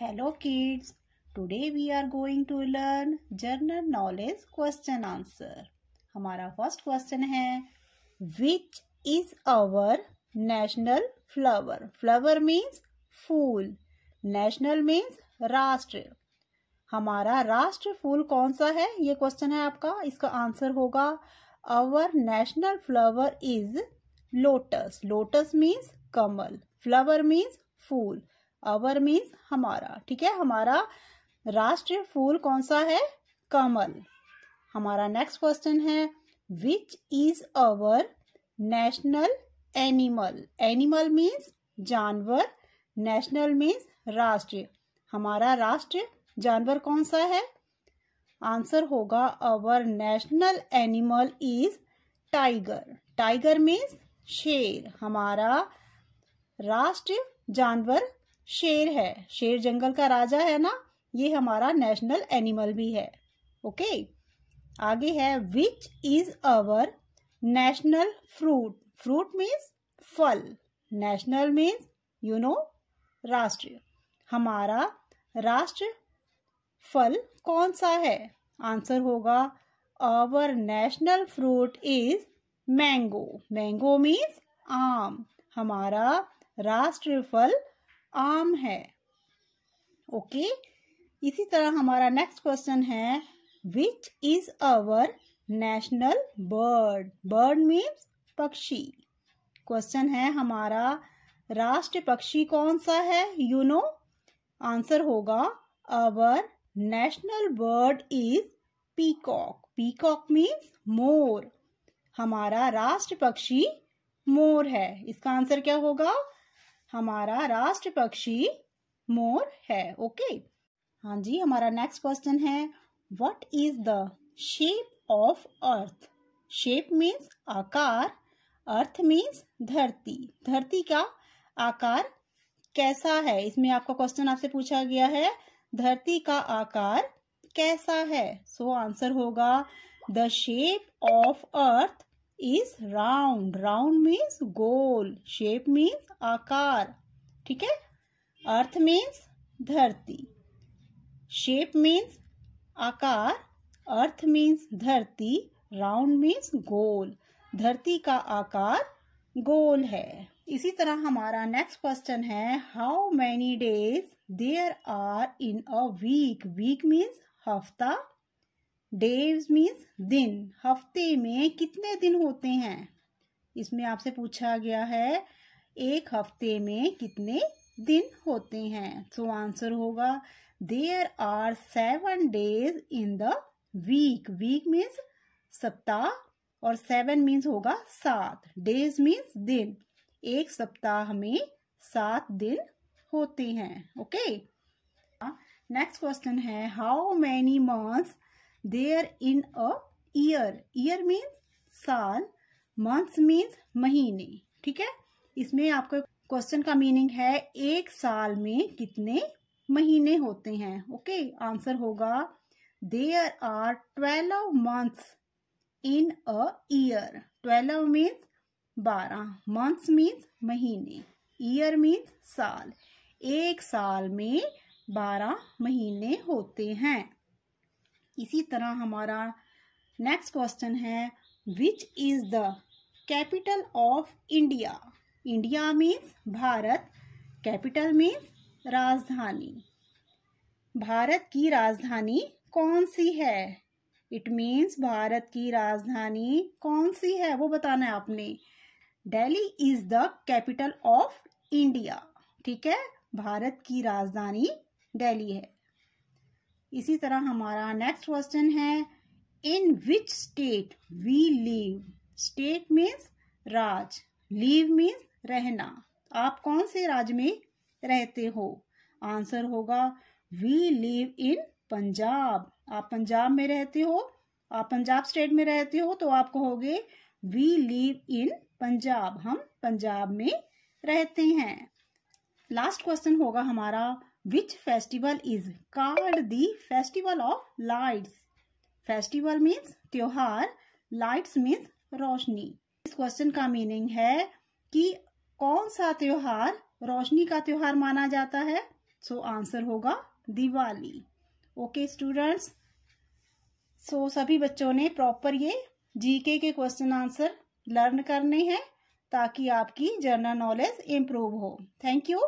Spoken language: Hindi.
Hello kids today we are going to learn general knowledge question answer हमारा फर्स्ट क्वेश्चन है which is our national flower flower means फूल नेशनल मीन्स राष्ट्र हमारा राष्ट्र फूल कौन सा है ये क्वेश्चन है आपका इसका आंसर होगा our national flower is lotus lotus means कमल फ्लावर मीन्स फूल अवर मीन्स हमारा ठीक है हमारा राष्ट्रीय फूल कौन सा है कमल हमारा नेक्स्ट क्वेश्चन है which is our national animal animal means जानवर नेशनल मीन्स राष्ट्रीय हमारा राष्ट्रीय जानवर कौन सा है आंसर होगा our national animal is tiger tiger means शेर हमारा राष्ट्रीय जानवर शेर है शेर जंगल का राजा है ना ये हमारा नेशनल एनिमल भी है ओके आगे है which is our national fruit fruit means फल नेशनल मीन्स यू नो राष्ट्र हमारा राष्ट्र फल कौन सा है आंसर होगा our national fruit is mango mango means आम हमारा राष्ट्र फल आम है ओके okay? इसी तरह हमारा नेक्स्ट क्वेश्चन है which is our national bird bird means पक्षी क्वेश्चन है हमारा राष्ट्र पक्षी कौन सा है यू नो आंसर होगा our national bird is peacock peacock means मोर हमारा राष्ट्र पक्षी मोर है इसका आंसर क्या होगा हमारा राष्ट्र पक्षी मोर है ओके हाँ जी हमारा नेक्स्ट क्वेश्चन है what is the shape of earth shape means आकार अर्थ मीन्स धरती धरती का आकार कैसा है इसमें आपका क्वेश्चन आपसे पूछा गया है धरती का आकार कैसा है सो so, आंसर होगा the shape of earth is round round means गोल शेप मीन्स आकार ठीक है अर्थ मीन्स धरती शेप मीन्स आकार अर्थ मीन्स धरती राउंड मीन्स गोल धरती का आकार गोल है इसी तरह हमारा नेक्स्ट क्वेश्चन है how many days there are in a week week means हफ्ता डेज मीन्स दिन हफ्ते में कितने दिन होते हैं इसमें आपसे पूछा गया है एक हफ्ते में कितने दिन होते हैं सो so आंसर होगा there are seven days in the week week means सप्ताह और सेवन मीन्स होगा सात डेज मीन्स दिन एक सप्ताह में सात दिन होते हैं ओके नेक्स्ट क्वेश्चन है how many months there in a year year means साल मंथ्स मीन्स महीने ठीक है इसमें आपका क्वेश्चन का मीनिंग है एक साल में कितने महीने होते हैं ओके okay, आंसर होगा there are twelve months in a year twelve means बारह मंथ्स मीन्स महीने ईयर मीन्स साल एक साल में बारह महीने होते हैं इसी तरह हमारा नेक्स्ट क्वेश्चन है which is the capital of India India means भारत कैपिटल मीन्स राजधानी भारत की राजधानी कौन सी है इट मीन्स भारत की राजधानी कौन सी है वो बताना है आपने Delhi is the capital of India ठीक है भारत की राजधानी डेली है इसी तरह हमारा नेक्स्ट क्वेश्चन है in which state we live state means राज लीव मीन्स रहना आप कौन से राज्य में रहते हो आंसर होगा वी लिव इन पंजाब आप पंजाब में रहते हो आप पंजाब स्टेट में रहते हो तो आप कहोगे वी लिव इन पंजाब हम पंजाब में रहते हैं लास्ट क्वेश्चन होगा हमारा which festival is called the festival of lights festival means त्योहार लाइट्स मीन्स रोशनी इस क्वेश्चन का मीनिंग है कि कौन सा त्योहार रोशनी का त्योहार माना जाता है सो so, आंसर होगा दिवाली ओके स्टूडेंट्स सो सभी बच्चों ने प्रॉपर ये जीके के क्वेश्चन आंसर लर्न करने हैं ताकि आपकी जनरल नॉलेज इम्प्रूव हो थैंक यू